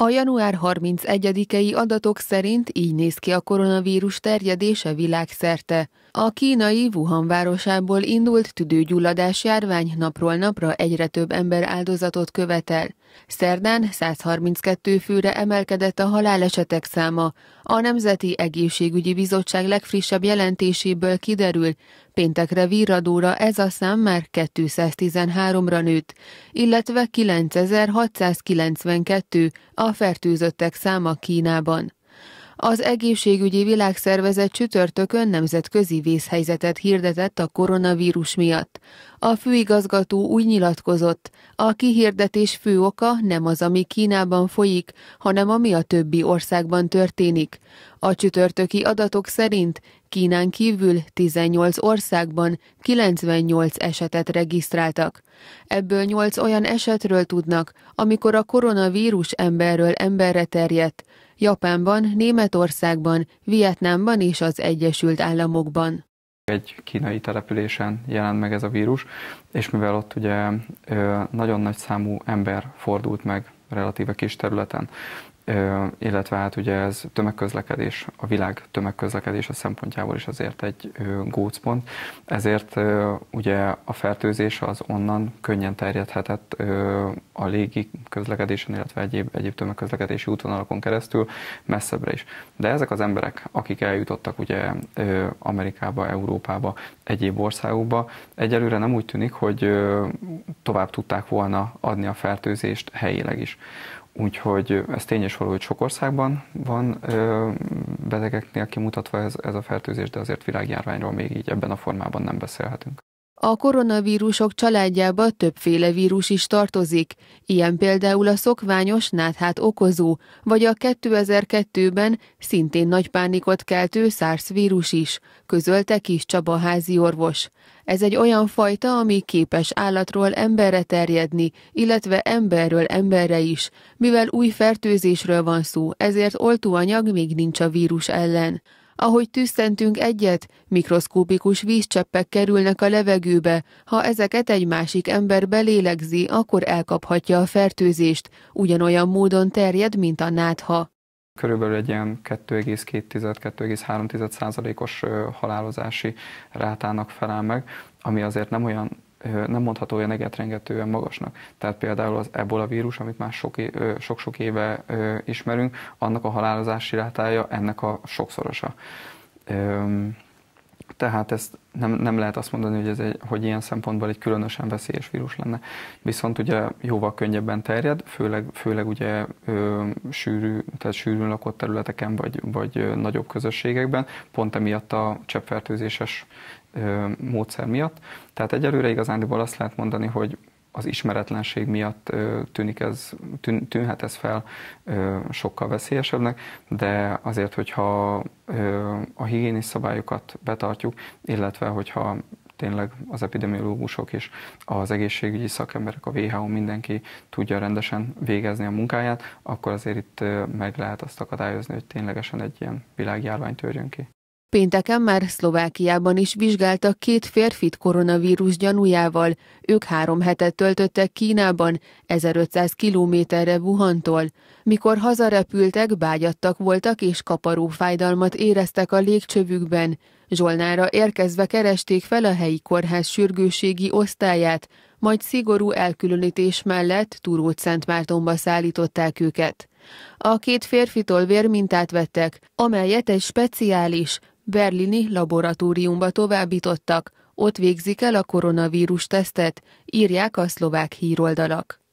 A január 31-i adatok szerint így néz ki a koronavírus terjedése világszerte. A kínai Wuhan városából indult tüdőgyulladás járvány napról napra egyre több ember áldozatot követel. Szerdán 132 főre emelkedett a halálesetek száma, a Nemzeti Egészségügyi Bizottság legfrissebb jelentéséből kiderül, péntekre virradóra ez a szám már 213-ra nőtt, illetve 9692 a fertőzöttek száma Kínában. Az egészségügyi világszervezet csütörtökön nemzetközi vészhelyzetet hirdetett a koronavírus miatt. A főigazgató úgy nyilatkozott, a kihirdetés fő oka nem az, ami Kínában folyik, hanem ami a többi országban történik. A csütörtöki adatok szerint Kínán kívül 18 országban 98 esetet regisztráltak. Ebből 8 olyan esetről tudnak, amikor a koronavírus emberről emberre terjedt, Japánban, Németországban, Vietnámban és az Egyesült Államokban. Egy kínai településen jelent meg ez a vírus, és mivel ott ugye nagyon nagy számú ember fordult meg relatíve kis területen, illetve hát ugye ez tömegközlekedés, a világ tömegközlekedése szempontjából is azért egy gócpont, ezért ugye a fertőzés az onnan könnyen terjedhetett a légi közlekedésen, illetve egyéb, egyéb tömegközlekedési útvonalakon keresztül messzebbre is. De ezek az emberek, akik eljutottak ugye Amerikába, Európába, egyéb országokba, egyelőre nem úgy tűnik, hogy tovább tudták volna adni a fertőzést helyileg is. Úgyhogy ez tény és való, hogy sok országban van betegeknél kimutatva ez, ez a fertőzés, de azért világjárványról még így ebben a formában nem beszélhetünk. A koronavírusok családjába többféle vírus is tartozik, ilyen például a szokványos náthát okozó, vagy a 2002-ben szintén nagy pánikot keltő SARS vírus is, közölte kis Csaba házi orvos. Ez egy olyan fajta, ami képes állatról emberre terjedni, illetve emberről emberre is. Mivel új fertőzésről van szó, ezért oltóanyag még nincs a vírus ellen. Ahogy tűztentünk egyet, mikroszkópikus vízcseppek kerülnek a levegőbe, ha ezeket egy másik ember belélegzi, akkor elkaphatja a fertőzést, ugyanolyan módon terjed, mint a nátha. Körülbelül egy ilyen 2,2-2,3%-os halálozási rátának felel meg, ami azért nem olyan nem mondható olyan egetrengetően magasnak. Tehát például az ebola vírus, amit már sok-sok éve ismerünk, annak a halálozási látája ennek a sokszorosa. Tehát ezt nem, nem lehet azt mondani, hogy, ez egy, hogy ilyen szempontból egy különösen veszélyes vírus lenne. Viszont ugye jóval könnyebben terjed, főleg, főleg ugye ö, sűrű, tehát sűrűn lakott területeken vagy, vagy nagyobb közösségekben, pont emiatt a cseppfertőzéses módszer miatt. Tehát egyelőre igazándiból azt lehet mondani, hogy az ismeretlenség miatt tűnik ez, tűn, tűnhet ez fel sokkal veszélyesebbnek, de azért, hogyha a higiénis szabályokat betartjuk, illetve hogyha tényleg az epidemiológusok és az egészségügyi szakemberek, a WHO mindenki tudja rendesen végezni a munkáját, akkor azért itt meg lehet azt akadályozni, hogy ténylegesen egy ilyen világjárvány törjön ki. Pénteken már Szlovákiában is vizsgáltak két férfit koronavírus gyanújával, ők három hetet töltöttek Kínában, 1500 kilométerre Wuhantól. Mikor hazarepültek, bágyadtak voltak és kaparó fájdalmat éreztek a légcsövükben. Zsolnára érkezve keresték fel a helyi kórház sürgőségi osztályát, majd szigorú elkülönítés mellett Túrót-Szentmártonba szállították őket. A két férfitól vérmintát vettek, amelyet egy speciális, berlini laboratóriumba továbbítottak, ott végzik el a koronavírus tesztet, írják a szlovák híroldalak.